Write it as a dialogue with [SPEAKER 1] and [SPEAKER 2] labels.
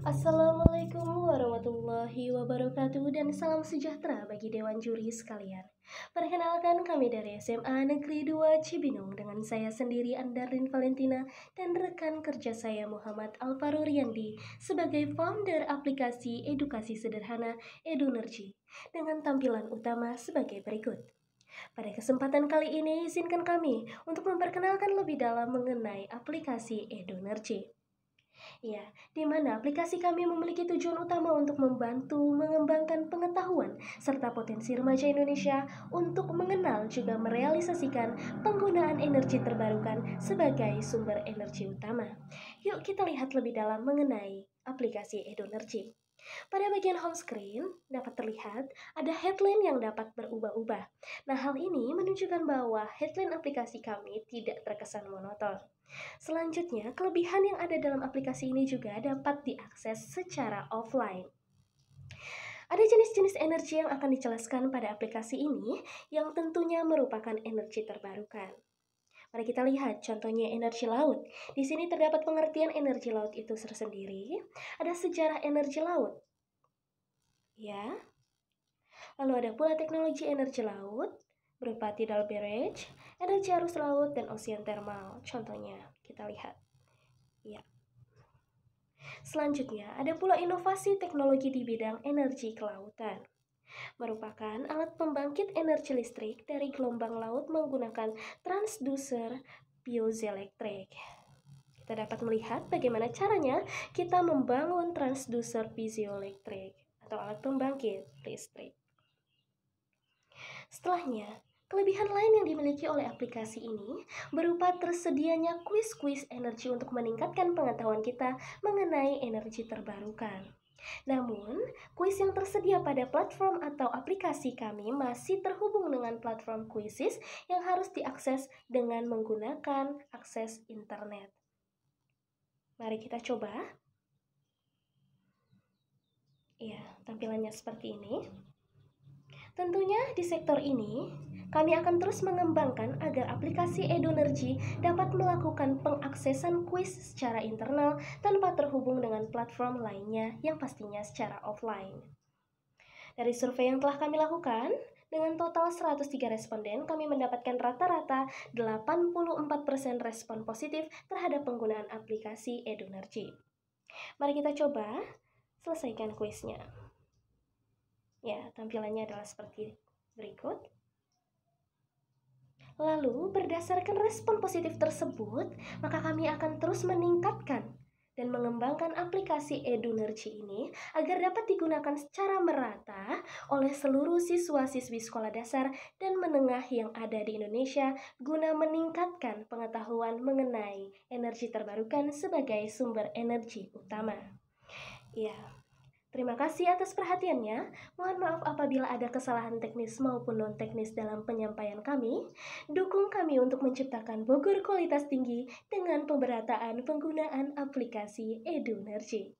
[SPEAKER 1] Assalamualaikum warahmatullahi wabarakatuh dan salam sejahtera bagi Dewan Juri sekalian. Perkenalkan kami dari SMA Negeri 2 Cibinong dengan saya sendiri Andarin Valentina dan rekan kerja saya Muhammad Alvaro Riyandi sebagai founder aplikasi edukasi sederhana Edunergy dengan tampilan utama sebagai berikut. Pada kesempatan kali ini izinkan kami untuk memperkenalkan lebih dalam mengenai aplikasi Edunergy. Ya, di mana aplikasi kami memiliki tujuan utama untuk membantu mengembangkan pengetahuan serta potensi remaja Indonesia untuk mengenal juga merealisasikan penggunaan energi terbarukan sebagai sumber energi utama. Yuk kita lihat lebih dalam mengenai aplikasi Edonergy. Pada bagian home screen, dapat terlihat ada headline yang dapat berubah-ubah. Nah, hal ini menunjukkan bahwa headline aplikasi kami tidak terkesan monoton. Selanjutnya, kelebihan yang ada dalam aplikasi ini juga dapat diakses secara offline. Ada jenis-jenis energi yang akan dijelaskan pada aplikasi ini, yang tentunya merupakan energi terbarukan. Mari kita lihat contohnya energi laut. Di sini terdapat pengertian energi laut itu tersendiri. Ada sejarah energi laut. Ya. Lalu ada pula teknologi energi laut berupa tidal barrage, energi arus laut, dan ocean thermal. Contohnya, kita lihat. Ya. Selanjutnya, ada pula inovasi teknologi di bidang energi kelautan merupakan alat pembangkit energi listrik dari gelombang laut menggunakan transducer piezoelektrik. Kita dapat melihat bagaimana caranya kita membangun transducer piezoelektrik atau alat pembangkit listrik. Setelahnya, Kelebihan lain yang dimiliki oleh aplikasi ini berupa tersedianya kuis-kuis energi untuk meningkatkan pengetahuan kita mengenai energi terbarukan. Namun, kuis yang tersedia pada platform atau aplikasi kami masih terhubung dengan platform kuisis yang harus diakses dengan menggunakan akses internet. Mari kita coba. Ya, tampilannya seperti ini. Tentunya di sektor ini kami akan terus mengembangkan agar aplikasi Edonergy dapat melakukan pengaksesan kuis secara internal tanpa terhubung dengan platform lainnya yang pastinya secara offline. Dari survei yang telah kami lakukan, dengan total 103 responden, kami mendapatkan rata-rata 84% respon positif terhadap penggunaan aplikasi Edonergy. Mari kita coba selesaikan kuisnya. Ya, tampilannya adalah seperti berikut. Lalu, berdasarkan respon positif tersebut, maka kami akan terus meningkatkan dan mengembangkan aplikasi EduNergy ini agar dapat digunakan secara merata oleh seluruh siswa-siswi sekolah dasar dan menengah yang ada di Indonesia guna meningkatkan pengetahuan mengenai energi terbarukan sebagai sumber energi utama. Ya, Terima kasih atas perhatiannya. Mohon maaf apabila ada kesalahan teknis maupun non-teknis dalam penyampaian kami. Dukung kami untuk menciptakan Bogor kualitas tinggi dengan pemberataan penggunaan aplikasi EduNergy.